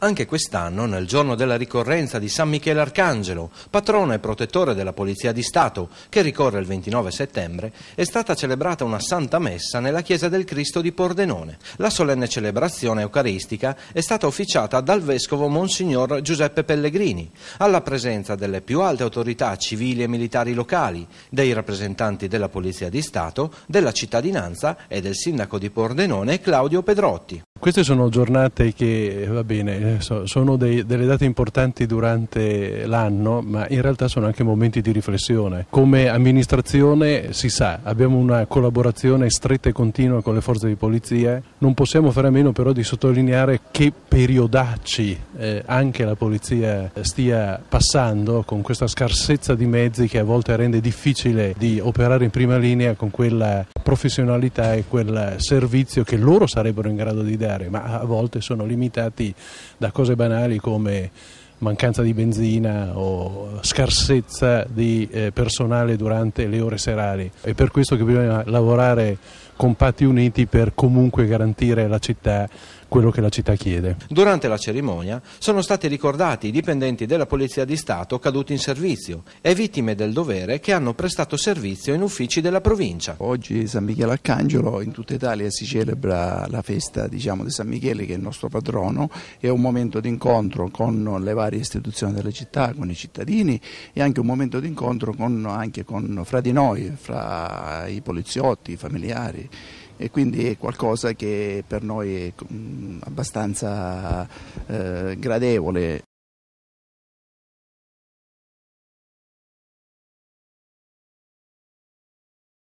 Anche quest'anno, nel giorno della ricorrenza di San Michele Arcangelo, patrono e protettore della Polizia di Stato, che ricorre il 29 settembre, è stata celebrata una santa messa nella Chiesa del Cristo di Pordenone. La solenne celebrazione eucaristica è stata officiata dal vescovo Monsignor Giuseppe Pellegrini, alla presenza delle più alte autorità civili e militari locali, dei rappresentanti della Polizia di Stato, della cittadinanza e del sindaco di Pordenone Claudio Pedrotti. Queste sono giornate che, va bene, eh, sono dei, delle date importanti durante l'anno, ma in realtà sono anche momenti di riflessione. Come amministrazione si sa, abbiamo una collaborazione stretta e continua con le forze di polizia, non possiamo fare a meno però di sottolineare che periodacci eh, anche la polizia stia passando con questa scarsezza di mezzi che a volte rende difficile di operare in prima linea con quella professionalità e quel servizio che loro sarebbero in grado di dare alimentare, ma a volte sono limitati da cose banali come mancanza di benzina o scarsezza di eh, personale durante le ore serali. È per questo che bisogna lavorare compatti uniti per comunque garantire alla città quello che la città chiede. Durante la cerimonia sono stati ricordati i dipendenti della Polizia di Stato caduti in servizio e vittime del dovere che hanno prestato servizio in uffici della provincia. Oggi San Michele Arcangelo in tutta Italia si celebra la festa diciamo, di San Michele che è il nostro patrono, è un momento d'incontro con le varie istituzioni della città, con i cittadini e anche un momento d'incontro anche con, fra di noi, fra i poliziotti, i familiari e quindi è qualcosa che per noi è mm, abbastanza eh, gradevole.